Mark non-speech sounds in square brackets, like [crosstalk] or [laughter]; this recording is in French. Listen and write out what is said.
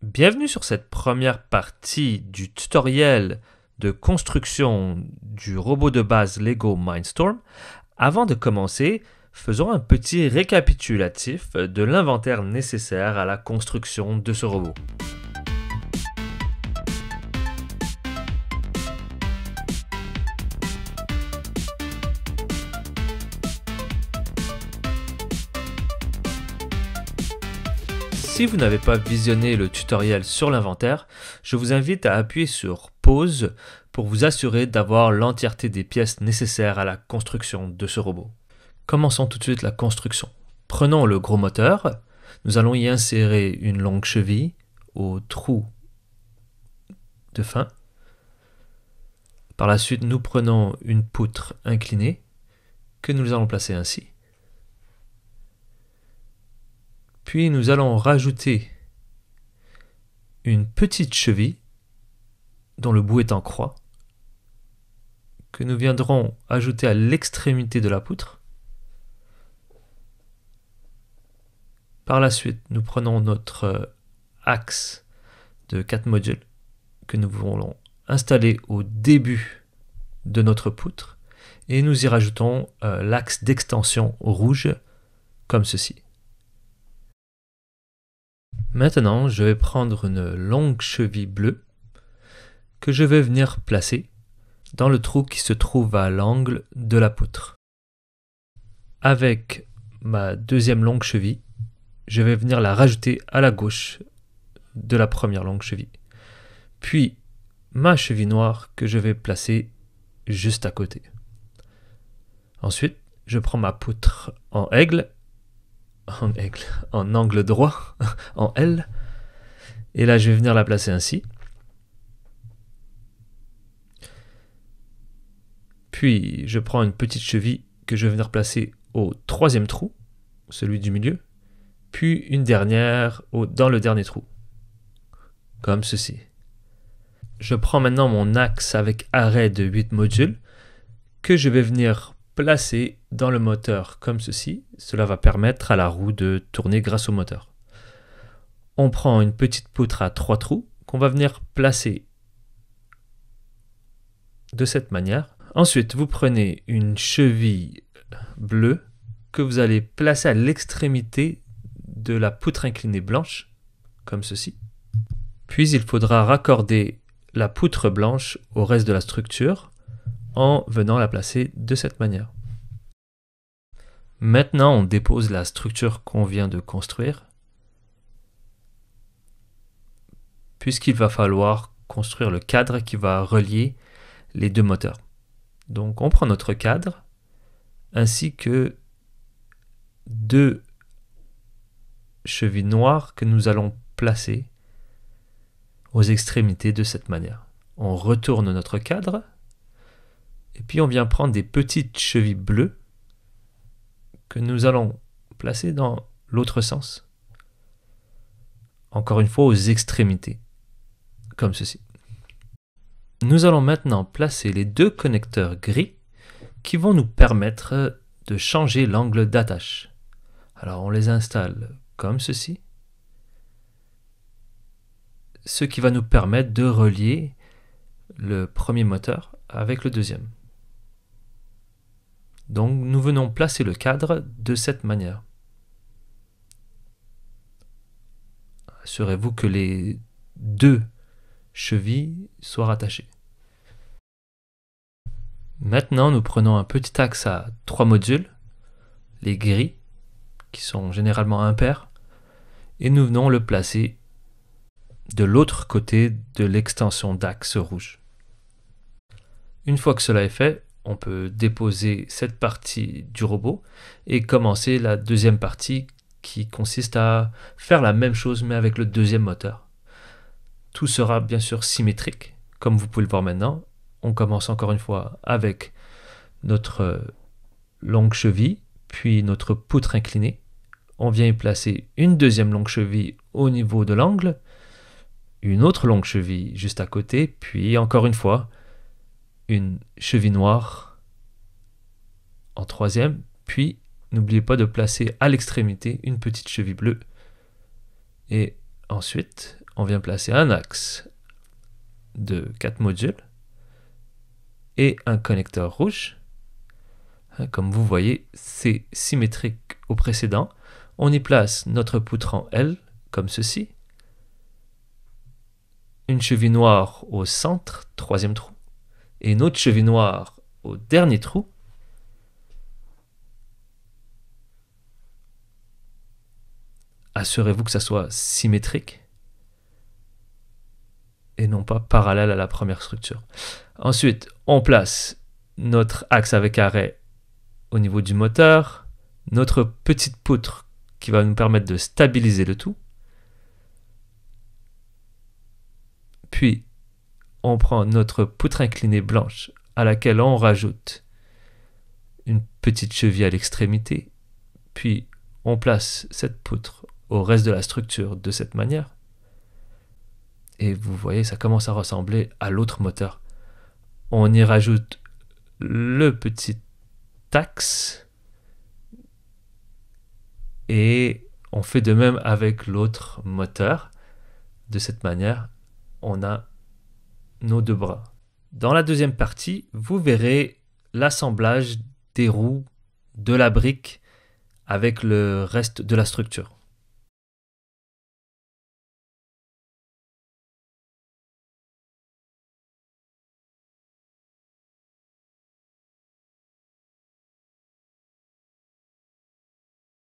Bienvenue sur cette première partie du tutoriel de construction du robot de base Lego Mindstorm. Avant de commencer, faisons un petit récapitulatif de l'inventaire nécessaire à la construction de ce robot. Si vous n'avez pas visionné le tutoriel sur l'inventaire, je vous invite à appuyer sur pause pour vous assurer d'avoir l'entièreté des pièces nécessaires à la construction de ce robot. Commençons tout de suite la construction. Prenons le gros moteur, nous allons y insérer une longue cheville au trou de fin. Par la suite, nous prenons une poutre inclinée que nous allons placer ainsi. Puis nous allons rajouter une petite cheville dont le bout est en croix que nous viendrons ajouter à l'extrémité de la poutre. Par la suite, nous prenons notre euh, axe de 4 modules que nous voulons installer au début de notre poutre et nous y rajoutons euh, l'axe d'extension rouge comme ceci. Maintenant, je vais prendre une longue cheville bleue que je vais venir placer dans le trou qui se trouve à l'angle de la poutre. Avec ma deuxième longue cheville, je vais venir la rajouter à la gauche de la première longue cheville. Puis ma cheville noire que je vais placer juste à côté. Ensuite, je prends ma poutre en aigle en, angle droit, [laughs] en L. Et là, je vais venir la placer ainsi. Puis, je prends une petite cheville que je vais venir placer au troisième trou, celui du milieu. Puis, une dernière au, dans le dernier trou, comme ceci. Je prends maintenant mon axe avec arrêt de 8 modules que je vais venir placer dans le moteur comme ceci. Cela va permettre à la roue de tourner grâce au moteur. On prend une petite poutre à trois trous qu'on va venir placer de cette manière. Ensuite, vous prenez une cheville bleue que vous allez placer à l'extrémité de la poutre inclinée blanche, comme ceci. Puis il faudra raccorder la poutre blanche au reste de la structure en venant la placer de cette manière. Maintenant, on dépose la structure qu'on vient de construire, puisqu'il va falloir construire le cadre qui va relier les deux moteurs. Donc on prend notre cadre, ainsi que deux chevilles noires que nous allons placer aux extrémités de cette manière. On retourne notre cadre et puis on vient prendre des petites chevilles bleues que nous allons placer dans l'autre sens. Encore une fois aux extrémités, comme ceci. Nous allons maintenant placer les deux connecteurs gris qui vont nous permettre de changer l'angle d'attache. Alors on les installe comme ceci, ce qui va nous permettre de relier le premier moteur avec le deuxième. Donc nous venons placer le cadre de cette manière. Assurez-vous que les deux chevilles soient rattachées. Maintenant, nous prenons un petit axe à trois modules, les gris, qui sont généralement impairs, et nous venons le placer de l'autre côté de l'extension d'axe rouge. Une fois que cela est fait, on peut déposer cette partie du robot et commencer la deuxième partie qui consiste à faire la même chose mais avec le deuxième moteur. Tout sera bien sûr symétrique, comme vous pouvez le voir maintenant. On commence encore une fois avec notre longue cheville, puis notre poutre inclinée. On vient y placer une deuxième longue cheville au niveau de l'angle, une autre longue cheville juste à côté, puis encore une fois, une cheville noire en troisième, puis n'oubliez pas de placer à l'extrémité une petite cheville bleue. Et ensuite, on vient placer un axe de 4 modules et un connecteur rouge. Hein, comme vous voyez, c'est symétrique au précédent. On y place notre poutre en L, comme ceci. Une cheville noire au centre, troisième trou et notre cheville noire au dernier trou, assurez-vous que ça soit symétrique et non pas parallèle à la première structure. Ensuite, on place notre axe avec arrêt au niveau du moteur, notre petite poutre qui va nous permettre de stabiliser le tout, puis on prend notre poutre inclinée blanche à laquelle on rajoute une petite cheville à l'extrémité, puis on place cette poutre au reste de la structure de cette manière. Et vous voyez, ça commence à ressembler à l'autre moteur. On y rajoute le petit axe et on fait de même avec l'autre moteur. De cette manière, on a nos deux bras. Dans la deuxième partie, vous verrez l'assemblage des roues, de la brique avec le reste de la structure.